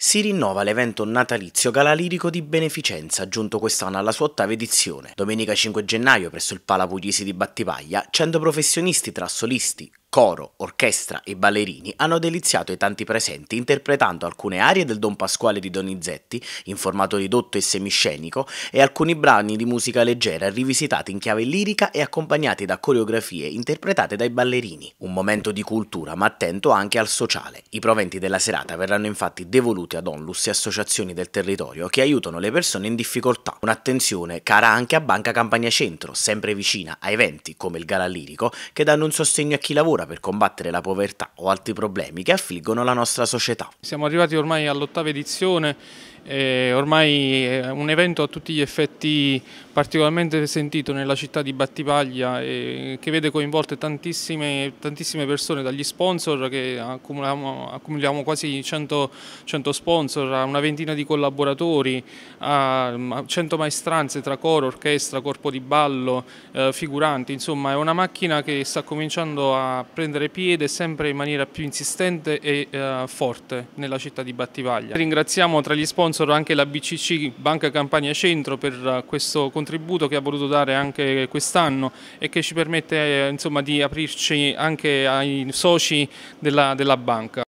Si rinnova l'evento natalizio galalirico di beneficenza, giunto quest'anno alla sua ottava edizione. Domenica 5 gennaio, presso il Pala Puglisi di Battipaglia, 100 professionisti tra solisti, Coro, orchestra e ballerini hanno deliziato i tanti presenti interpretando alcune arie del Don Pasquale di Donizetti in formato ridotto e semiscenico e alcuni brani di musica leggera rivisitati in chiave lirica e accompagnati da coreografie interpretate dai ballerini. Un momento di cultura ma attento anche al sociale. I proventi della serata verranno infatti devoluti ad onlus e associazioni del territorio che aiutano le persone in difficoltà. Un'attenzione cara anche a Banca Campania Centro, sempre vicina a eventi come il Gala Lirico che danno un sostegno a chi lavora lavora per combattere la povertà o altri problemi che affliggono la nostra società. Siamo arrivati ormai all'ottava edizione è eh, ormai è un evento a tutti gli effetti particolarmente sentito nella città di Battipaglia eh, che vede coinvolte tantissime, tantissime, persone dagli sponsor che accumuliamo, accumuliamo quasi 100, 100, sponsor, a una ventina di collaboratori, a 100 maestranze tra coro, orchestra, corpo di ballo, eh, figuranti, insomma è una macchina che sta cominciando a prendere piede sempre in maniera più insistente e eh, forte nella città di Battipaglia. Ringraziamo tra gli sponsor sponsor anche la BCC Banca Campania Centro per eh, questo contributo che ha voluto dare anche quest'anno e che ci permette eh, insomma, di aprirci anche ai soci della, della banca.